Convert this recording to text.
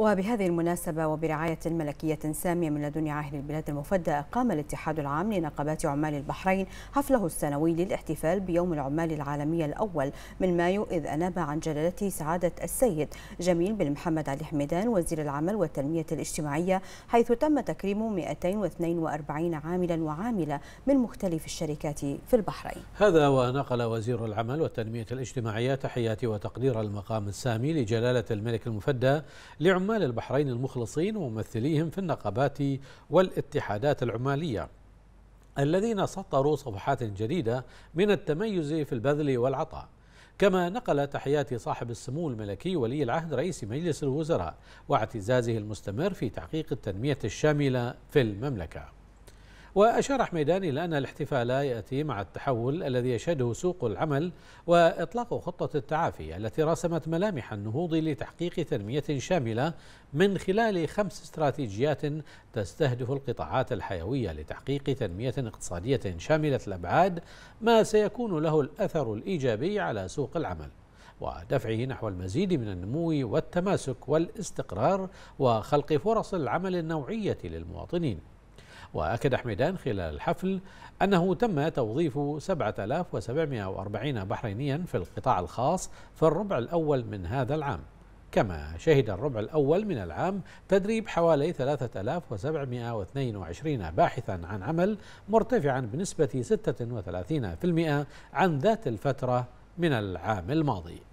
وبهذه المناسبة وبرعاية ملكية سامية من لدن عاهل البلاد المفدى قام الاتحاد العام لنقابات عمال البحرين حفله السنوي للاحتفال بيوم العمال العالمي الأول من مايو إذ أناب عن جلالته سعادة السيد جميل بن محمد علي حميدان وزير العمل والتنمية الاجتماعية حيث تم تكريم 242 عاملا وعاملة من مختلف الشركات في البحرين هذا ونقل وزير العمل والتنمية الاجتماعية تحيات وتقدير المقام السامي لجلالة الملك المفدى لعمال عمال البحرين المخلصين وممثليهم في النقابات والاتحادات العماليه الذين سطروا صفحات جديده من التميز في البذل والعطاء كما نقل تحيات صاحب السمو الملكي ولي العهد رئيس مجلس الوزراء واعتزازه المستمر في تحقيق التنميه الشامله في المملكه وأشار حميدان إلى أن الاحتفال يأتي مع التحول الذي يشهده سوق العمل وإطلاق خطة التعافي التي رسمت ملامح النهوض لتحقيق تنمية شاملة من خلال خمس استراتيجيات تستهدف القطاعات الحيوية لتحقيق تنمية اقتصادية شاملة الأبعاد ما سيكون له الأثر الإيجابي على سوق العمل ودفعه نحو المزيد من النمو والتماسك والاستقرار وخلق فرص العمل النوعية للمواطنين وأكد حميدان خلال الحفل أنه تم توظيف 7740 بحرينيا في القطاع الخاص في الربع الأول من هذا العام كما شهد الربع الأول من العام تدريب حوالي 3722 باحثا عن عمل مرتفعا بنسبة 36% عن ذات الفترة من العام الماضي